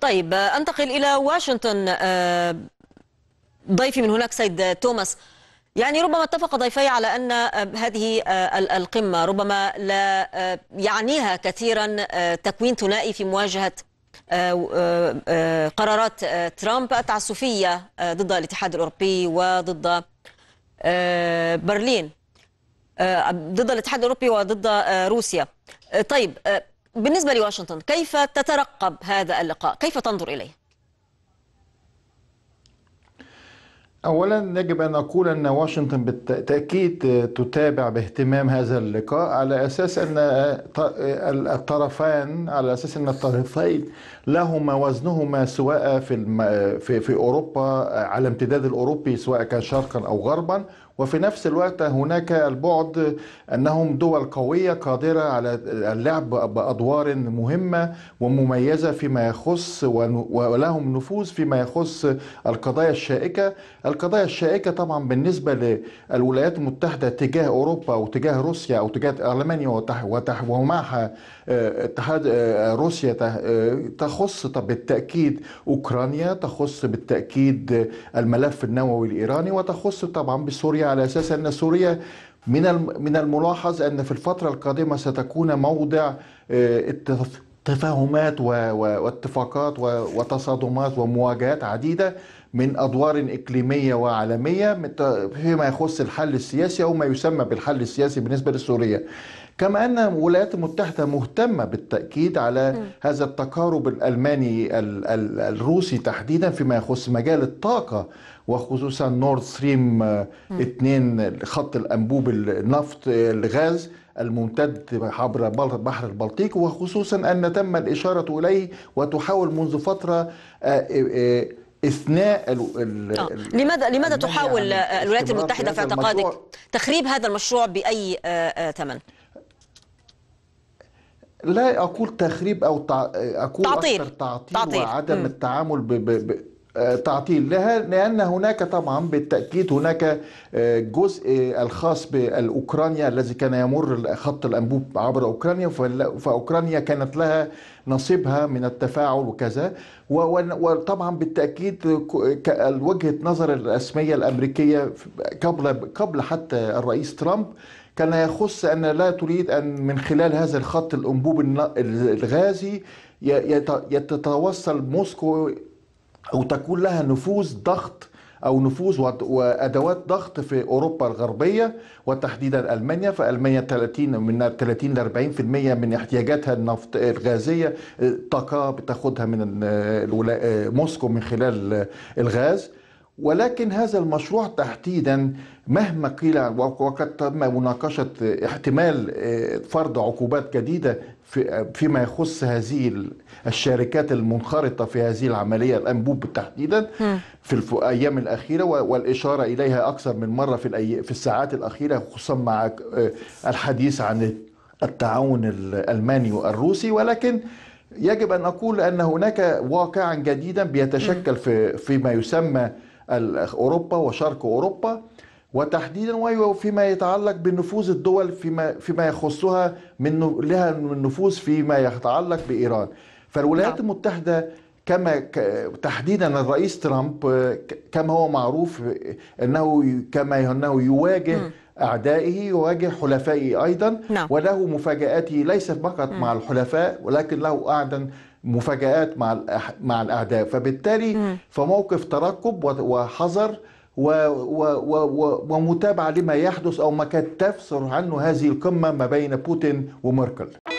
طيب آه، انتقل الى واشنطن آه، ضيفي من هناك سيد توماس يعني ربما اتفق ضيفي على ان آه، هذه القمه ربما لا يعنيها كثيرا تكوين ثنائي في مواجهه قرارات ترامب التعسفيه ضد الاتحاد الاوروبي وضد برلين ضد الاتحاد الاوروبي وضد روسيا طيب بالنسبة لواشنطن كيف تترقب هذا اللقاء كيف تنظر إليه أولا يجب أن أقول أن واشنطن بالتأكيد تتابع باهتمام هذا اللقاء على أساس أن الطرفان على أساس أن الطرفين لهما وزنهما سواء في في, في أوروبا على امتداد الأوروبي سواء كان شرقا أو غربا وفي نفس الوقت هناك البعد انهم دول قويه قادره على اللعب بادوار مهمه ومميزه فيما يخص ولهم نفوذ فيما يخص القضايا الشائكه القضايا الشائكة طبعا بالنسبة للولايات المتحدة تجاه أوروبا وتجاه روسيا أو تجاه ألمانيا ومعها آه، اتحاد آه، روسيا آه، تخص بالتأكيد أوكرانيا تخص بالتأكيد الملف النووي الإيراني وتخص طبعا بسوريا على أساس أن سوريا من من الملاحظ أن في الفترة القادمة ستكون موضع تفاهمات واتفاقات وتصادمات ومواجهات عديده من أدوار إقليمية وعالمية فيما يخص الحل السياسي أو ما يسمى بالحل السياسي بالنسبة لسوريا كما أن الولايات المتحدة مهتمة بالتأكيد على هذا التقارب الألماني الروسي تحديدا فيما يخص مجال الطاقة وخصوصا نورد ستريم 2 خط الأنبوب النفط الغاز الممتد عبر بحر البلطيق وخصوصا أن تم الإشارة إليه وتحاول منذ فترة آه، آه، آه، اثناء ال الـ آه. لماذا لماذا تحاول آه، الولايات المتحده في اعتقادك تخريب هذا المشروع باي آه، ثمن؟ لا اقول تخريب او تع... اقول تعطيل. اكثر تعطيل, تعطيل. وعدم م. التعامل ب... ب... آه، تعطيل لها لأن هناك طبعا بالتأكيد هناك آه، جزء آه، الخاص بالأوكرانيا الذي كان يمر خط الأنبوب عبر أوكرانيا فأوكرانيا كانت لها نصيبها من التفاعل وكذا وطبعا بالتأكيد وجهة نظر الرسمية الأمريكية قبل قبل حتى الرئيس ترامب كان يخص أن لا تريد أن من خلال هذا الخط الأنبوب الغازي يتتوصل موسكو أو تكون لها نفوذ ضغط أو نفوذ وأدوات ضغط في أوروبا الغربية وتحديدا ألمانيا فألمانيا 30 من 30 ل 40% من احتياجاتها النفط الغازية الطاقه آه، بتاخدها من آه، آه، موسكو من خلال الغاز ولكن هذا المشروع تحديدا مهما قيل وقد تم مناقشة احتمال آه، فرض عقوبات جديدة آه، فيما يخص هذه الشركات المنخرطة في هذه العملية الأنبوب تحديدا في الأيام الأخيرة والإشارة إليها أكثر من مرة في في الساعات الأخيرة خصوصا مع آه، الحديث عن التعاون الألماني والروسي ولكن يجب أن أقول أن هناك واقعا جديدا بيتشكل في فيما يسمى أوروبا وشرق أوروبا وتحديدا وفيما يتعلق بالنفوذ الدول فيما فيما يخصها من لها النفوذ فيما يتعلق بايران فالولايات نعم. المتحده كما تحديدا الرئيس ترامب كما هو معروف انه كما انه يواجه أعدائه يواجه حلفائه أيضا نعم. وله مفاجآته ليس فقط مع الحلفاء ولكن له اعدا مفاجآت مع مع الأعداء فبالتالي فموقف ترقب وحذر و و و ومتابعة لما يحدث أو ما كانت تفسر عنه هذه القمة ما بين بوتين وميركل